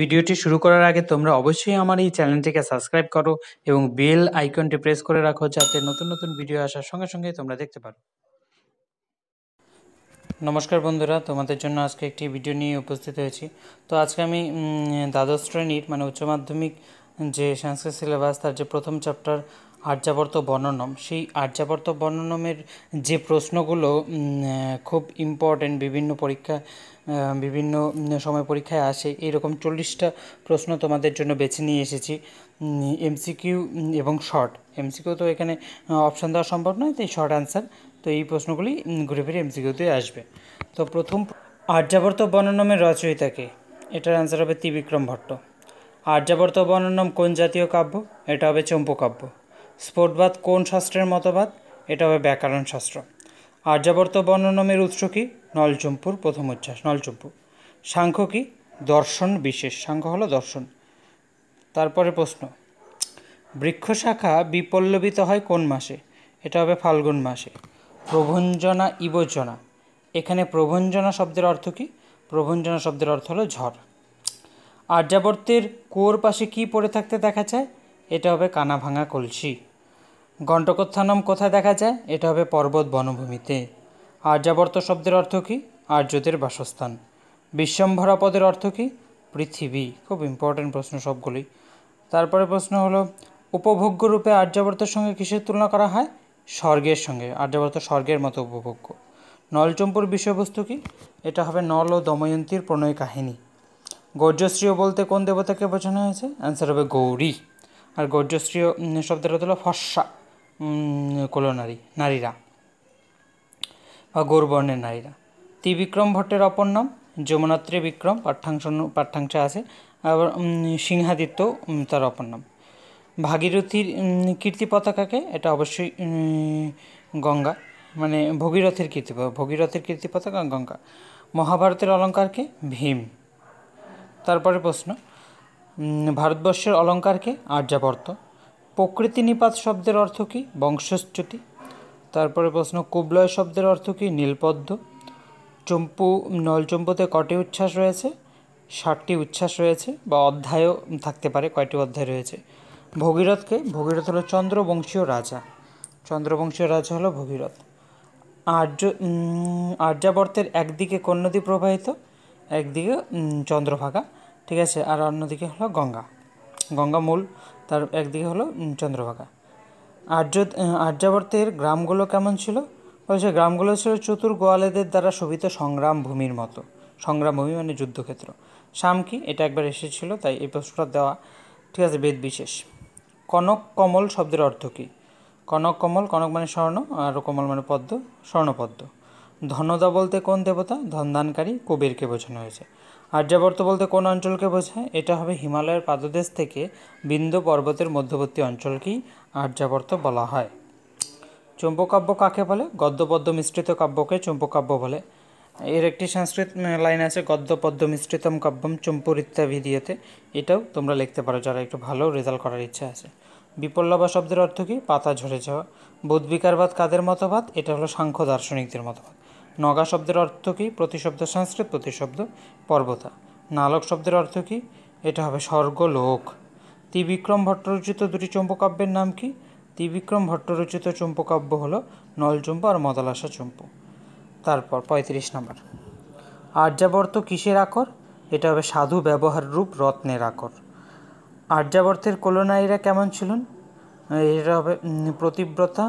ভিডিওটি শুরু করার আগে তোমরা অবশ্যই আমার এই চ্যানেলটিকে সাবস্ক্রাইব করো এবং বেল আইকনটি প্রেস করে রাখো যাতে নতুন নতুন ভিডিও আসার সঙ্গে সঙ্গে তোমরা দেখতে পারো নমস্কার বন্ধুরা তোমাদের জন্য আজকে একটি ভিডিও নিয়ে উপস্থিত হয়েছি তো আজকে আমি দ্বাদশ শ্রেণীর মানে উচ্চ মাধ্যমিক যে সংস্কৃত সিলেবাস তার যে প্রথম চ্যাপ্টার আর্যাবর্ত বর্ণনম সেই আর্যাবর্ত বর্ণনমের যে প্রশ্নগুলো খুব ইম্পর্টেন্ট বিভিন্ন পরীক্ষা বিভিন্ন সময় পরীক্ষায় আসে এরকম চল্লিশটা প্রশ্ন তোমাদের জন্য বেছে নিয়ে এসেছি এমসিকিউ এবং শর্ট এমসিকিউ তো এখানে অপশান দেওয়া সম্ভব নয় তাই শর্ট অ্যান্সার তো এই প্রশ্নগুলি ঘুরে ফিরে এমসিকিউতে আসবে তো প্রথম আর্যাবর্ত বর্ণনমের রচয়িতাকে এটার আনসার হবে ত্রিবিক্রম ভট্ট আর্যাবর্ত বর্ণনম কোন জাতীয় কাব্য এটা হবে চম্পুকাব্য স্ফোটবাদ কোন শাস্ত্রের মতবাদ এটা হবে ব্যাকরণ শাস্ত্র আর্যাবর্ত বর্ণনমের উৎস কি নলচম্পুর প্রথম উচ্ছ্বাস নলচম্পু সাংখ্য কি দর্শন বিশেষ সাংখ্য হলো দর্শন তারপরে প্রশ্ন বৃক্ষ শাখা বিপল্লবিত হয় কোন মাসে এটা হবে ফাল্গুন মাসে প্রভঞ্জনা ইবজনা এখানে প্রভঞ্জনা শব্দের অর্থ কী প্রভঞ্জনা শব্দের অর্থ হলো ঝড় আর্যাবর্তের কুয়োর পাশে কি পড়ে থাকতে দেখা যায় এটা হবে কানা ভাঙা কলসি গণ্ডকোত্থানম কোথায় দেখা যায় এটা হবে পর্বত বনভূমিতে আর্যাবর্ত শব্দের অর্থ কী আর্যদের বাসস্থান বিশ্বম্ভরা পদের অর্থ কী পৃথিবী খুব ইম্পর্টেন্ট প্রশ্ন সবগুলি তারপরে প্রশ্ন হলো উপভোগ্য রূপে আর্যাবর্তের সঙ্গে কিসের তুলনা করা হয় স্বর্গের সঙ্গে আর্যাবর্ত স্বর্গের মতো উপভোগ্য নলচম্পুর বিষয়বস্তু কি এটা হবে নল ও দময়ন্তীর প্রণয় কাহিনী গর্জশ্রীয় বলতে কোন দেবতাকে বোঝানো হয়েছে অ্যান্সার হবে গৌরী আর গর্জশ্রীয় শব্দটা হলো ফর্সা কোলো নারী নারীরা বা গৌরবর্ণের নারীরা ত্রিবিক্রম ভট্টের অপর নাম যমুনাত্রী বিক্রম পাঠ্যাংশ পাঠ্যাংশে আছে আবার সিংহাদিত্য তার অপর নাম ভাগীরথীর কীর্তি পতাকাকে এটা অবশ্যই গঙ্গা মানে ভগীরথের কীর্তি ভগীরথের কীর্তি পতাকা গঙ্গা মহাভারতের অলঙ্কারকে ভীম তারপরে প্রশ্ন ভারতবর্ষের অলঙ্কারকে আর্যাবর্ত প্রকৃতি নিপাত শব্দের অর্থ কী বংশচ্যুতি তারপরে প্রশ্ন কুবলয় শব্দের অর্থ কী নীলপদ্ম চম্পু নলচম্পুতে কটি উচ্ছ্বাস রয়েছে ষাটটি উচ্ছ্বাস রয়েছে বা অধ্যায়ও থাকতে পারে কয়টি অধ্যায় রয়েছে ভগীরথকে ভগীরথ হলো চন্দ্রবংশীয় রাজা চন্দ্রবংশীয় রাজা হলো ভগীরথ আর্য আর্যাবর্তের একদিকে কোন নদী প্রবাহিত একদিকে চন্দ্রভাগা ঠিক আছে আর অন্যদিকে হলো গঙ্গা গঙ্গা মূল তার একদিকে হলো চন্দ্রভাগা আর্য আর্যাবর্তের গ্রামগুলো কেমন ছিল সে গ্রামগুলো ছিল চতুর গোয়ালেদের দ্বারা শোভিত সংগ্রাম ভূমির মতো সংগ্রাম ভূমি মানে যুদ্ধক্ষেত্র শাম কি এটা একবার এসেছিল তাই এই প্রশ্নটা দেওয়া ঠিক আছে বেদ বিশেষ কনক কমল শব্দের অর্থ কী কনক কমল কনক মানে স্বর্ণ আর কমল মানে পদ্ম স্বর্ণপদ্ম ধনদা বলতে কোন দেবতা ধনদানকারী কবিরকে বোঝানো হয়েছে আর্যাবর্ত বলতে কোন অঞ্চলকে বোঝায় এটা হবে হিমালয়ের পাদদেশ থেকে বিন্দু পর্বতের মধ্যবর্তী অঞ্চলকেই আর্যাবর্ত বলা হয় চুম্পকাব্য কাকে বলে গদ্যপদ্য মিশ্রিত কাব্যকে চুম্পকাব্য বলে এর একটি সংস্কৃত লাইন আছে গদ্য মিশ্রিতম কাব্যম ইত্যাদি দিয়েতে এটাও তোমরা লিখতে পারো যারা একটু ভালো রেজাল্ট করার ইচ্ছা আছে বিপল্লবা শব্দের অর্থ কি পাতা ঝরে যাওয়া বুধবিকারবাদ কাদের মতবাদ এটা হলো সাংখ্য দার্শনিকদের মতবাদ নগা শব্দের অর্থ কী প্রতিশব্দ সংস্কৃত প্রতিশব্দ পর্বতা নালক শব্দের অর্থ কী এটা হবে স্বর্গলোক ত্রিবিক্রম ভট্ট রচিত দুটি চম্পকাব্যের নাম কি ত্রিবিক্রম ভট্ট রচিত চম্পকাব্য হলো নলচম্প আর মদালাসা চম্প তারপর পঁয়ত্রিশ নম্বর আর্যাবর্ত কিসের আকর এটা হবে সাধু ব্যবহার রূপ রত্নের আকর আর্যাবর্তের কলোনারীরা কেমন ছিলেন এটা হবে প্রতিব্রতা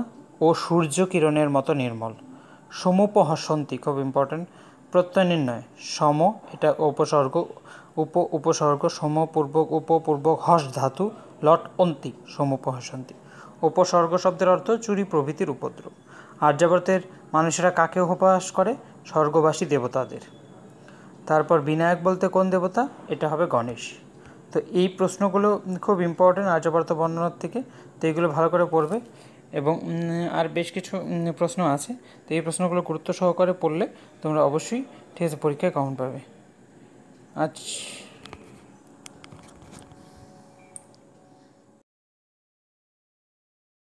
ও সূর্য কিরণের মতো নির্মল সমুপহসন্তি খুব ইম্পর্ট্যান্ট প্রত্যয় নির্ণয় সম এটা উপসর্গ উপ উপসর্গ সমপূর্বক উপপূর্বক হস ধাতু লট অন্তি সমুপহসন্তি উপসর্গ শব্দের অর্থ চুরি প্রভৃতির উপদ্রব আর্যাবর্তের মানুষেরা কাকে উপবাস করে স্বর্গবাসী দেবতাদের তারপর বিনায়ক বলতে কোন দেবতা এটা হবে গণেশ তো এই প্রশ্নগুলো খুব ইম্পর্ট্যান্ট আর্যাবর্ত বর্ণনার থেকে তো এগুলো ভালো করে পড়বে এবং আর বেশ কিছু প্রশ্ন আছে তো এই প্রশ্নগুলো গুরুত্ব সহকারে পড়লে তোমরা অবশ্যই ঠিক আছে পরীক্ষায় কমন পাবে আচ্ছা